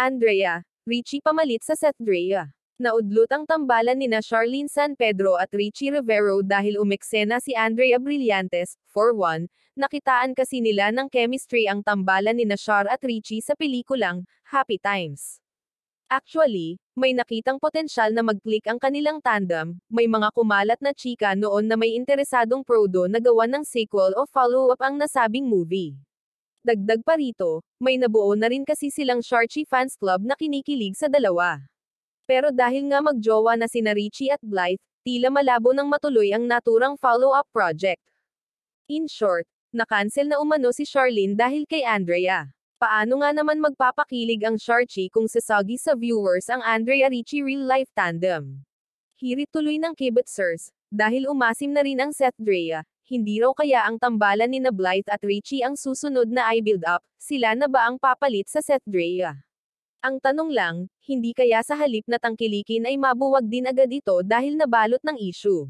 Andrea, Richie pamalit sa Seth Drea. Naudlot ang tambalan nina Charlene San Pedro at Richie Rivero dahil umeksena si Andrea Brillantes, for 1 nakitaan kasi nila ng chemistry ang tambalan nina Char at Richie sa pelikulang Happy Times. Actually, may nakitang potensyal na mag-click ang kanilang tandem, may mga kumalat na chika noon na may interesadong prodo na gawan ng sequel o follow-up ang nasabing movie. Dagdag pa rito, may nabuo na rin kasi silang Sharchi fans club na kinikilig sa dalawa. Pero dahil nga magjowa na sina Richie at Blythe, tila malabo ng matuloy ang naturang follow-up project. In short, na-cancel na umano si Charlene dahil kay Andrea. Paano nga naman magpapakilig ang Sharchi kung sasagi sa viewers ang Andrea Richie real-life tandem? Hirit tuloy ng kibitzers, dahil umasim na rin ang Seth Drea, hindi raw kaya ang tambalan ni na Blythe at Richie ang susunod na i-build up, sila na ba ang papalit sa Seth Drea? Ang tanong lang, hindi kaya sa halip na tangkilikin ay mabuwag din agad ito dahil nabalot ng issue.